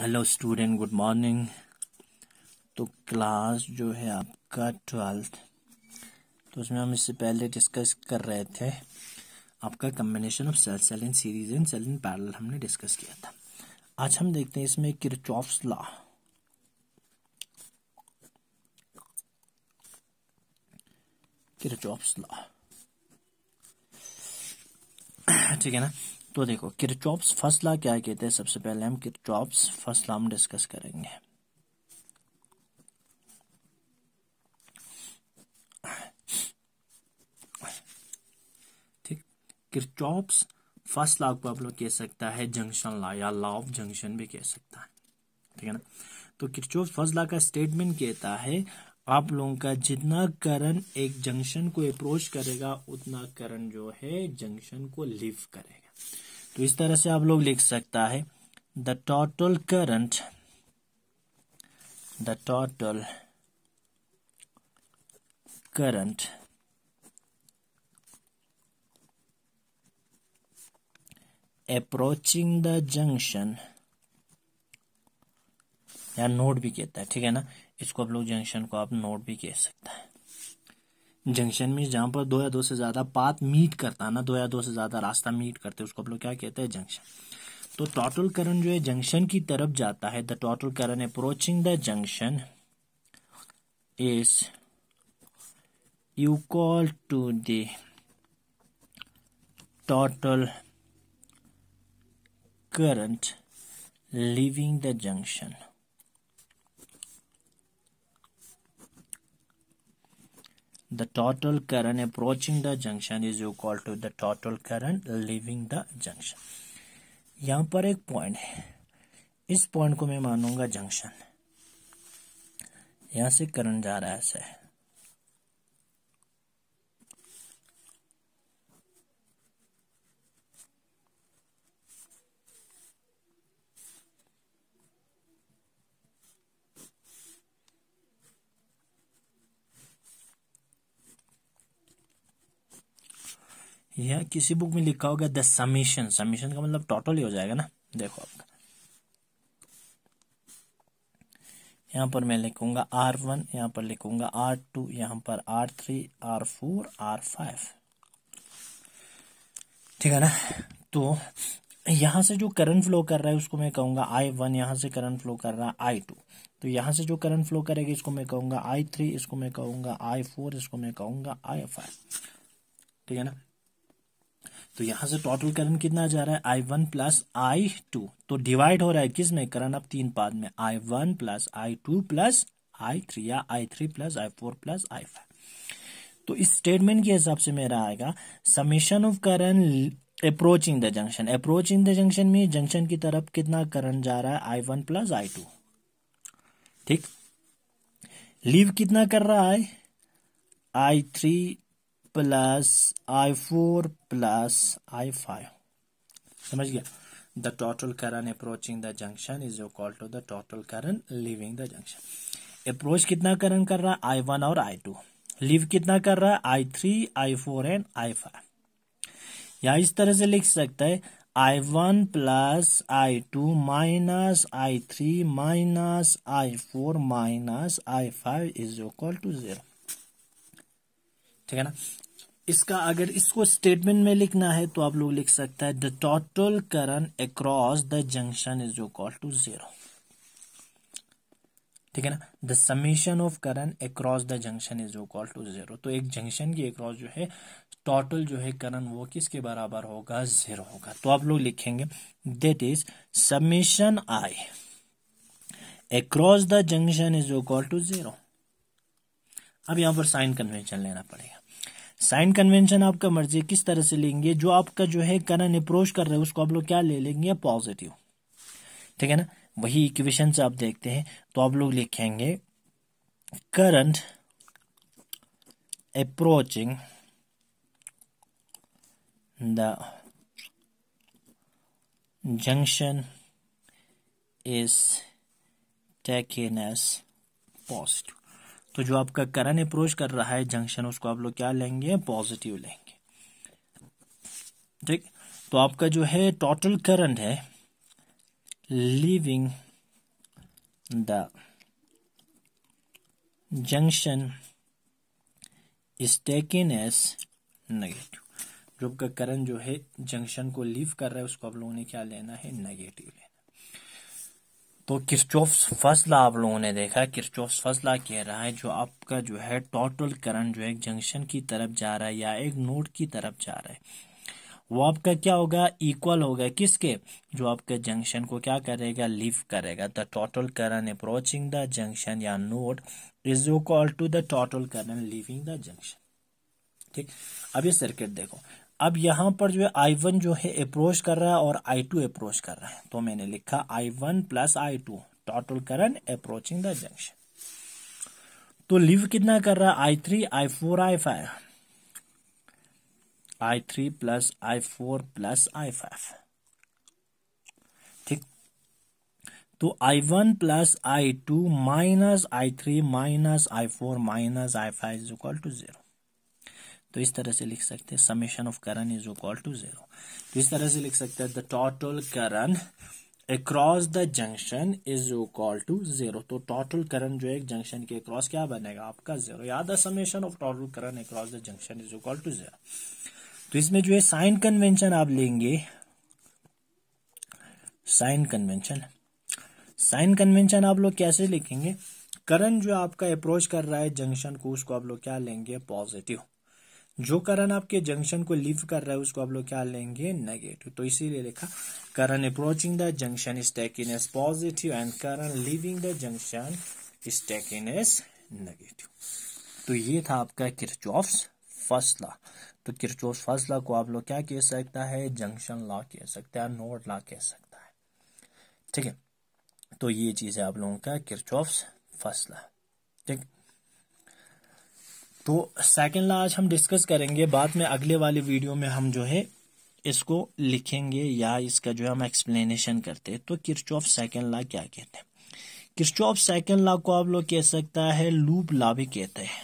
Hello student good morning तो class जो है आपका ट्वेल्थ तो उसमें हम इससे पहले डिस्कस कर रहे थे आपका combination of cell cell in series and cell in parallel हमने डिस्कस किया था आज हम देखते हैं इसमें किरचॉफ्स लॉ किरचॉफ्स लॉ ठीक है ना तो देखो किरचॉप्स फसला क्या कहते हैं सबसे पहले हम किरचॉप्स फसला हम डिस्कस करेंगे ठीक किरचॉप्स फसला को आप लोग कह सकता है जंक्शन ला या ला ऑफ जंक्शन भी कह सकता है ठीक है ना तो किरचॉप्स फसला का स्टेटमेंट कहता है आप लोगों का जितना करण एक जंक्शन को अप्रोच करेगा उतना करण जो है जंक्शन को लिव करेगा तो इस तरह से आप लोग लिख सकता है the total current the total current approaching the junction या नोड भी कहता है ठीक है ना इसको आप लोग जंक्शन को आप नोड भी कह सकते हैं जंक्शन में जहां पर दो या दो से ज्यादा पाथ मीट करता है ना दो या दो से ज्यादा रास्ता मीट करते हैं उसको आप लोग क्या कहते हैं जंक्शन तो टोटल करंट जो है जंक्शन की तरफ जाता है the total current approaching the junction is equal to the total current leaving the junction The total current approaching the junction is equal to the total current leaving the junction. यहाँ पर एक point है इस point को मैं मानूंगा junction यहां से करंट जा रहा है या किसी बुक में लिखा होगा द समीशन समीशन का मतलब टोटल ही हो जाएगा ना देखो आपका यहाँ पर मैं लिखूंगा आर वन यहाँ पर लिखूंगा आर टू यहाँ पर R three R four R five ठीक है ना तो यहां से जो करंट फ्लो कर रहा है उसको मैं कहूंगा आई वन यहां से करंट फ्लो कर रहा है आई टू तो यहां से जो करंट फ्लो करेगी इसको मैं कहूंगा आई थ्री इसको मैं कहूंगा आई फोर इसको मैं कहूंगा आई फाइव ठीक है ना तो यहां से टोटल करंट कितना जा रहा है I one plus I two तो डिवाइड हो रहा है किस में करंट अब तीन पाद में I one plus I two plus I three या I three plus I four plus I five तो इस स्टेटमेंट के हिसाब से मेरा आएगा summation of current approaching the junction approaching the junction में जंक्शन की तरफ कितना करंट जा रहा है I one plus I two ठीक लीव कितना कर रहा है I three plus I four plus I five समझ गया the total Karan approaching the junction is equal to the total current leaving the junction approach कितना करन कर रहा है आई वन और आई टू लिव कितना कर रहा है I three I four and I five या इस तरह से लिख सकते हैं I one plus I two minus I three minus I four minus I five is equal to zero ठीक है ना इसका अगर इसको स्टेटमेंट में लिखना है तो आप लोग लिख सकते हैं the total current across the junction is equal to zero ठीक है ना the summation of current across the junction is equal to zero तो एक जंक्शन के अक्रॉस जो है टोटल जो है करंट वो किसके बराबर होगा जीरो होगा तो आप लोग लिखेंगे that is summation I across the junction is equal to zero अब यहां पर साइन कन्वेंशन लेना पड़ेगा साइन कन्वेंशन आपका मर्जी किस तरह से लेंगे जो आपका जो है करंट अप्रोच कर रहे हैं उसको आप लोग क्या ले लेंगे पॉजिटिव ठीक है ना वही इक्वेशन से आप देखते हैं तो आप लोग लिखेंगे current approaching the junction is taken as positive तो जो आपका करंट अप्रोच कर रहा है जंक्शन उसको आप लोग क्या लेंगे पॉजिटिव लेंगे ठीक तो आपका जो है टोटल करंट है leaving the junction is taken as negative जो आपका करंट जो है जंक्शन को लीव कर रहा है उसको आप लोगों ने क्या लेना है नेगेटिव लेना तो किरचॉफ्स फजला आप लोगों ने देखा किरचॉफ्स फर्स्ट कह रहा है जो आपका जो है टोटल करंट जो है जंक्शन की तरफ जा रहा है या एक नोड की तरफ जा रहा है वो आपका क्या होगा इक्वल होगा किसके जो आपके जंक्शन को क्या करेगा लिव करेगा the total current approaching the junction या node is equal to the total current leaving the junction ठीक अब ये सर्किट देखो अब यहां पर जो है आई वन जो है अप्रोच कर रहा है और आई टू अप्रोच कर रहा है तो मैंने लिखा I one plus I two total current approaching the junction तो लिव कितना कर रहा है I three I four I five I three plus I four plus I five ठीक तो I one plus I two minus I three minus I four minus I five is equal to zero तो इस तरह से लिख सकते हैं summation of current is equal to zero तो इस तरह से लिख सकते हैं the total current across the junction is equal to zero तो टोटल करंट जो है जंक्शन के अक्रॉस क्या बनेगा आपका जीरो याद the summation of total current across the junction is equal to zero तो इसमें जो है साइन कन्वेंशन आप लेंगे साइन कन्वेंशन साइन कन्वेंशन आप लोग कैसे लिखेंगे करंट जो आपका अप्रोच कर रहा है जंक्शन को उसको आप लोग क्या लेंगे पॉजिटिव जो करण आपके जंक्शन को लिव कर रहा है उसको आप लोग क्या लेंगे नेगेटिव तो इसीलिए लिखा current approaching the junction is taken as positive and current leaving the junction is taken as negative तो ये था आपका किरचॉफ्स फसला तो किरचोफ फर्स्ट को आप लोग क्या कह सकता है जंक्शन लॉ कह सकता है नोट लॉ कह सकता है ठीक है तो ये चीज है आप लोगों का किरचॉफ फसला लॉ ठीक तो सेकेंड ला आज हम डिस्कस करेंगे बाद में अगले वाले वीडियो में हम जो है इसको लिखेंगे या इसका जो है हम एक्सप्लेनेशन करते हैं तो किरच ऑफ सेकेंड ला क्या कहते हैं किरच ऑफ सेकेंड ला को आप लोग कह सकता है लूप ला भी कहते हैं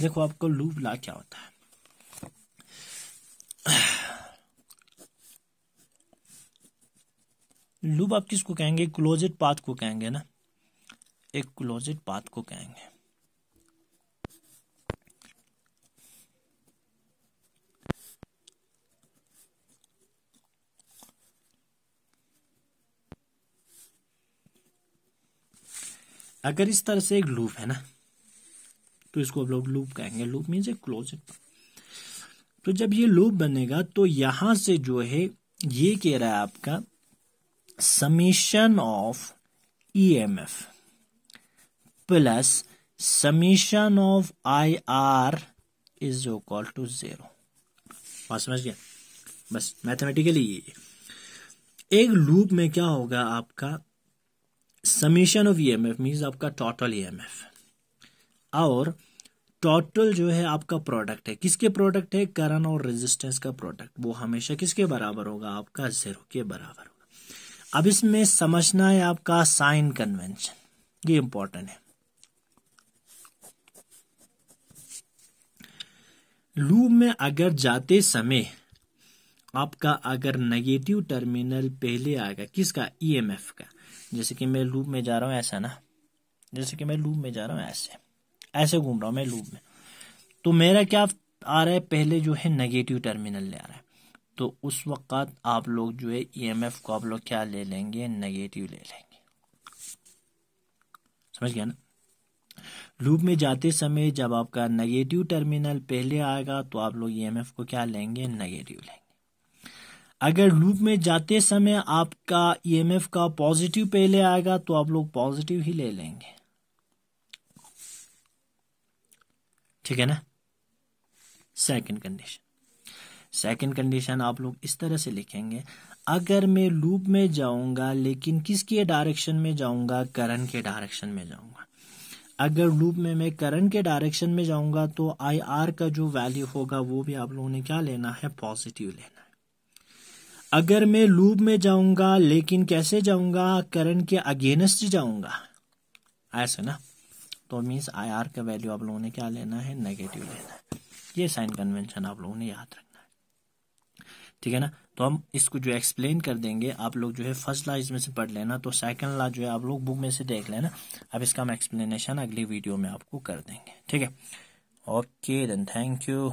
देखो आपको लूप ला क्या होता है लूप आप किसको कहेंगे क्लोजेड पाथ को कहेंगे ना एक क्लोजेड पाथ को कहेंगे अगर इस तरह से एक लूप है ना तो इसको हम लोग लूप कहेंगे लूप मीन्स एक क्लोज तो जब ये लूप बनेगा तो यहां से जो है ये कह रहा है आपका summation of E M F plus summation of I R is equal to zero बात समझ गया बस मैथमेटिकली ये एक लूप में क्या होगा आपका समीशन ऑफ ईएमएफ मींस आपका टोटल ईएमएफ e और टोटल जो है आपका प्रोडक्ट है किसके प्रोडक्ट है करण और रेजिस्टेंस का प्रोडक्ट वो हमेशा किसके बराबर होगा आपका जीरो के बराबर होगा अब इसमें समझना है आपका साइन कन्वेंशन ये इंपॉर्टेंट है लूप में अगर जाते समय आपका अगर नेगेटिव टर्मिनल पहले आएगा किसका ईएमएफ e का जैसे कि मैं लूप में जा रहा हूँ ऐसा ना जैसे कि मैं लूप में जा रहा हूँ ऐसे ऐसे घूम रहा हूँ मैं लूप में तो मेरा क्या आ रहा है पहले जो है नेगेटिव टर्मिनल ले आ रहा है तो उस वक्त आप लोग जो है ईएमएफ e को आप लोग क्या ले लेंगे नेगेटिव ले लेंगे समझ गया ना लूप में जाते समय जब आपका नेगेटिव टर्मिनल पहले आएगा तो आप लोग ईएमएफ e को क्या लेंगे नेगेटिव लेंगे अगर लूप में जाते समय आपका ईएमएफ e का पॉजिटिव पहले आएगा तो आप लोग पॉजिटिव ही ले लेंगे ठीक है ना सेकंड कंडीशन सेकंड कंडीशन आप लोग इस तरह से लिखेंगे अगर मैं लूप में जाऊंगा लेकिन किसके डायरेक्शन में जाऊंगा करंट के डायरेक्शन में जाऊंगा अगर लूप में मैं करंट के डायरेक्शन में जाऊंगा तो आई आर का जो वैल्यू होगा वो भी आप लोगों ने क्या लेना है पॉजिटिव लेना अगर मैं लूप में जाऊंगा लेकिन कैसे जाऊंगा करंट के अगेंस्ट जाऊंगा ऐसे ना तो मीन्स आई आर का वैल्यू आप लोगों ने क्या लेना है नेगेटिव लेना है ये साइन कन्वेंशन आप लोगों ने याद रखना है ठीक है ना तो हम इसको जो एक्सप्लेन कर देंगे आप लोग जो है फर्स्ट ला इसमें से पढ़ लेना तो सेकंड ला जो है आप लोग बुक में से देख लेना अब इसका हम एक्सप्लेनेशन अगली वीडियो में आपको कर देंगे ठीक है ओके देन थैंक यू